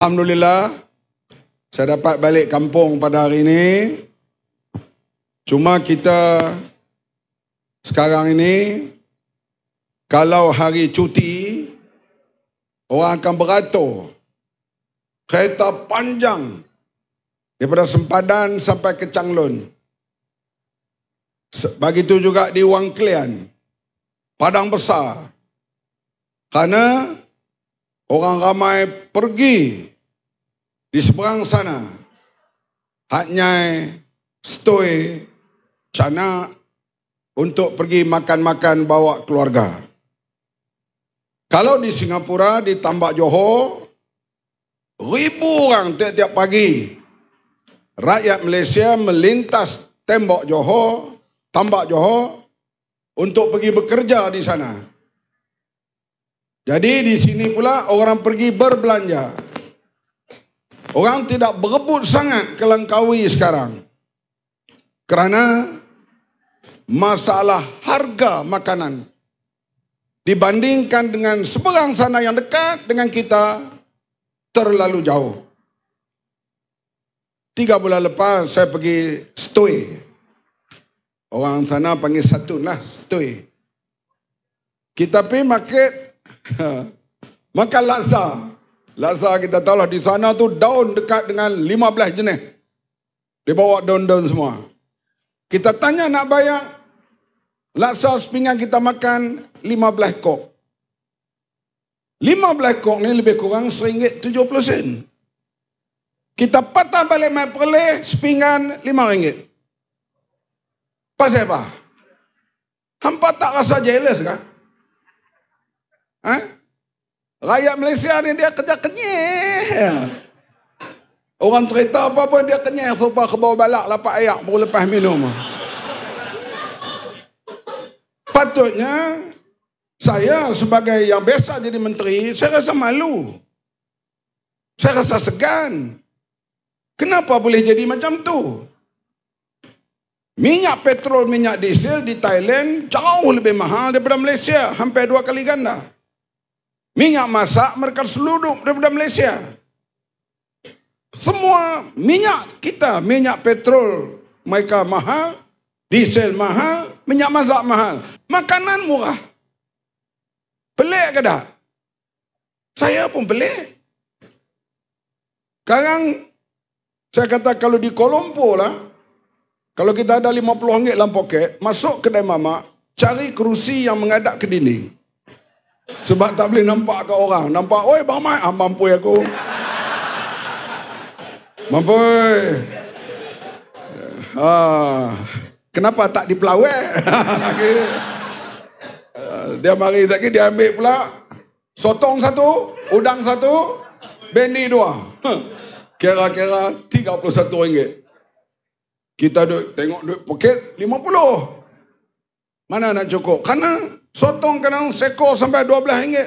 Alhamdulillah saya dapat balik kampung pada hari ini. Cuma kita sekarang ini kalau hari cuti orang akan beratur kereta panjang daripada Sempadan sampai ke Changlun. Begitu juga di Wang Klian, Padang Besar. Karena orang ramai pergi di seberang sana, haknyai stoi cana untuk pergi makan-makan bawa keluarga. Kalau di Singapura, di Tambak Johor, ribu orang tiap-tiap pagi rakyat Malaysia melintas tembok Johor, Tambak Johor untuk pergi bekerja di sana. Jadi di sini pula orang pergi berbelanja. Orang tidak berebut sangat ke Langkawi sekarang. Kerana masalah harga makanan dibandingkan dengan seberang sana yang dekat dengan kita terlalu jauh. Tiga bulan lepas saya pergi Stoi. Orang sana panggil satu lah Stoi. Kita pergi market makan laksa. Laksa kita tahu lah di sana tu daun dekat dengan 15 jenis. Dia bawa daun-daun semua. Kita tanya nak bayar. Laksa sepinggan kita makan 15 kok. 15 kok ni lebih kurang seringgit 70 sen. Kita patah balik main perleh sepinggan 5 ringgit. Pasal apa? Hampa tak rasa jealous kah? Ha? Rakyat Malaysia ni dia kerja kenyih. Orang cerita apa pun dia kenyih. Sumpah ke bawah balak lapak ayak baru lepas minum. Patutnya saya sebagai yang biasa jadi menteri, saya rasa malu. Saya rasa segan. Kenapa boleh jadi macam tu? Minyak petrol, minyak diesel di Thailand jauh lebih mahal daripada Malaysia. Hampir dua kali ganda. Minyak masak mereka seluruh daripada Malaysia. Semua minyak kita, minyak petrol mereka mahal, diesel mahal, minyak masak mahal. Makanan murah. Pelik ke tak? Saya pun pelik. Sekarang, saya kata kalau di Kolombo lah, kalau kita ada 50 ringgit dalam poket, masuk kedai mamak, cari kerusi yang mengadap ke dinding. Sebab tak boleh nampak ke orang. Nampak, oi bang Mai ah, mampu aku. Mampu. Ah, kenapa tak dipelawet? dia mari tadi, dia ambil pula. Sotong satu, udang satu, bendi dua. Kira-kira 31 ringgit. Kita duit, tengok duit poket 50. Mana nak cukup? Karena Sotong kena sekor sampai RM12.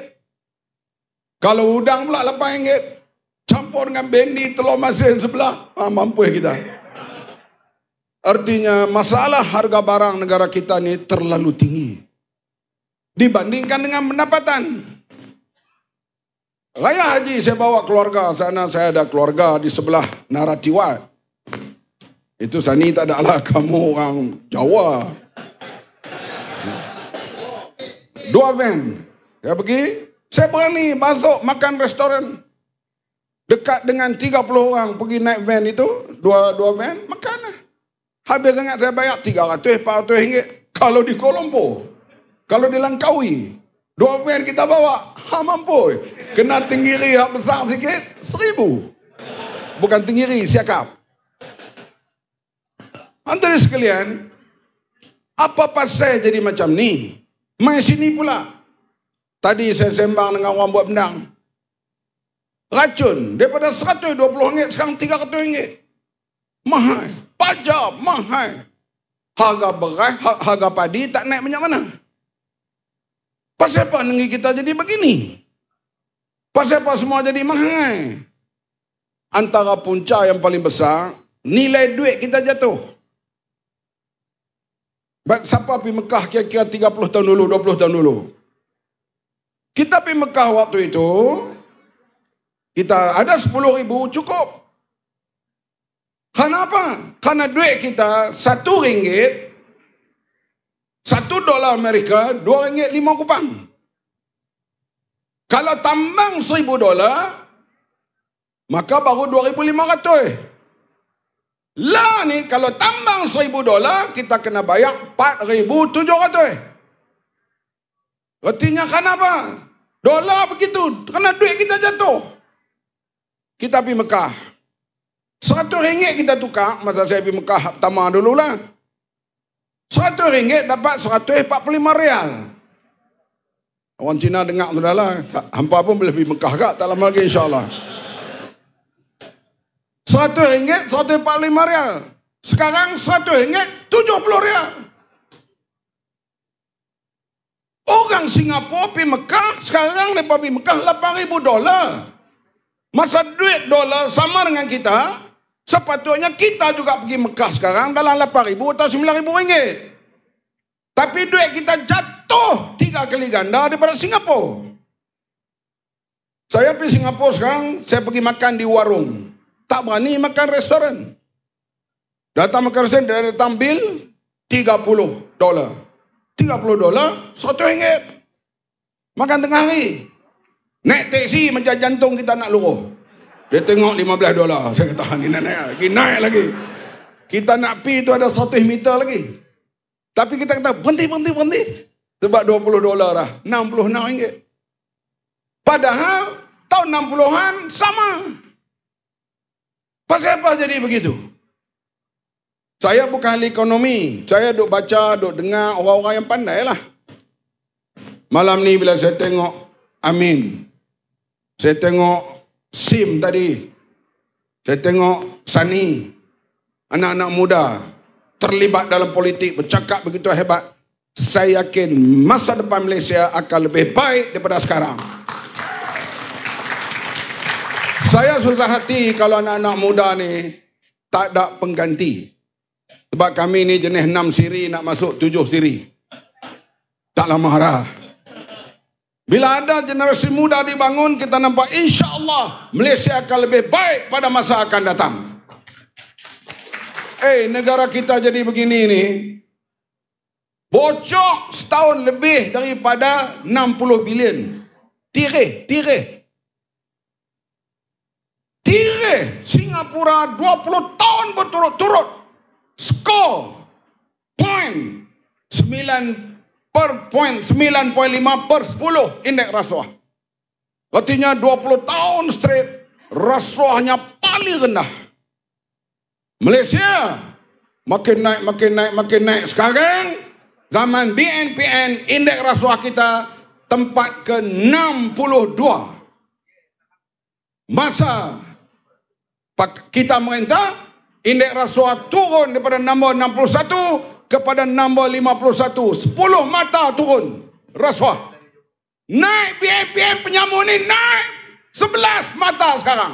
Kalau udang pula RM8. Campur dengan bendi telur masin sebelah. Ah, mampu kita. Artinya masalah harga barang negara kita ni terlalu tinggi. Dibandingkan dengan pendapatan. Raya haji saya bawa keluarga sana. Saya ada keluarga di sebelah Naratiwat. Itu sani tak ada lah kamu orang Jawa dua van. Saya pergi, saya berani masuk makan restoran dekat dengan 30 orang pergi naik van itu, dua dua van makan. Lah. Habis sangat saya bayar 300 400 ringgit kalau di Kuala Lumpur. Kalau di Langkawi, dua van kita bawa, ha mampu. Kena tinggiri, hak besar sikit, seribu, Bukan tinggiri, siakap. Antara sekalian, apa pasal jadi macam ni? Main sini pula. Tadi saya sembang dengan orang buat benang. Racun. Daripada 120 ringgit, sekarang 300 ringgit. Mahal. Pajak mahal. Harga beras, ha- harga padi tak naik banyak mana. Pasal apa negeri kita jadi begini? Pasal apa semua jadi mahal? Antara punca yang paling besar, nilai duit kita jatuh. Baik, siapa pergi Mekah kira-kira 30 tahun dulu, 20 tahun dulu? Kita pergi Mekah waktu itu, kita ada 10 ribu cukup. Kenapa? Karena duit kita satu ringgit, satu dolar Amerika, dua ringgit lima kupang. Kalau tambang seribu dolar, maka baru dua ribu lima ratus. Lah ni kalau tambang seribu dolar, kita kena bayar empat ribu tujuh ratus. Artinya kenapa? Dolar begitu. Kerana duit kita jatuh. Kita pergi Mekah. Satu ringgit kita tukar. Masa saya pergi Mekah pertama dululah. Satu ringgit dapat seratus empat puluh lima rial. Orang Cina dengar tu dah lah. Hampa pun boleh pergi Mekah kak. Tak lama lagi insyaAllah. Satu ringgit, satu empat lima rial. Sekarang satu ringgit, tujuh puluh rial. Orang Singapura pergi Mekah, sekarang mereka pergi Mekah, lapan ribu dolar. Masa duit dolar sama dengan kita, sepatutnya kita juga pergi Mekah sekarang dalam lapan ribu atau sembilan ribu ringgit. Tapi duit kita jatuh tiga kali ganda daripada Singapura. Saya pergi Singapura sekarang, saya pergi makan di warung tak berani makan restoran. Datang makan restoran, dia datang bill 30 dolar. 30 dolar, satu ringgit. Makan tengah hari. Naik teksi macam jantung kita nak luruh. Dia tengok 15 dolar. Saya kata, ha, ni nak naik lagi. Naik lagi. Kita nak pi tu ada satu meter lagi. Tapi kita kata, berhenti, berhenti, berhenti. Sebab 20 dolar dah. 66 ringgit. Padahal, tahun 60-an sama. Pasal apa jadi begitu? Saya bukan ahli ekonomi. Saya duk baca, duk dengar orang-orang yang pandai lah. Malam ni bila saya tengok Amin. Saya tengok Sim tadi. Saya tengok Sani. Anak-anak muda. Terlibat dalam politik. Bercakap begitu hebat. Saya yakin masa depan Malaysia akan lebih baik daripada sekarang. Sekarang. Saya sudah hati kalau anak-anak muda ni tak ada pengganti. Sebab kami ni jenis enam siri nak masuk tujuh siri. Tak lama dah. Bila ada generasi muda dibangun, kita nampak insya Allah Malaysia akan lebih baik pada masa akan datang. Eh, negara kita jadi begini ni. Bocok setahun lebih daripada 60 bilion. Tirih, tirih, Okey, Singapura 20 tahun berturut-turut skor point 9 per point 9.5 per 10 indeks rasuah. Artinya 20 tahun straight rasuahnya paling rendah. Malaysia makin naik makin naik makin naik sekarang zaman BNPN indeks rasuah kita tempat ke-62. Masa kita merintah indeks rasuah turun daripada nombor 61 kepada nombor 51 10 mata turun rasuah naik BAPM penyamun ni naik 11 mata sekarang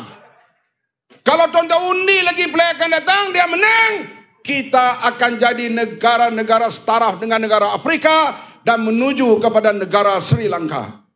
kalau tuan-tuan undi lagi player akan datang dia menang kita akan jadi negara-negara setaraf dengan negara Afrika dan menuju kepada negara Sri Lanka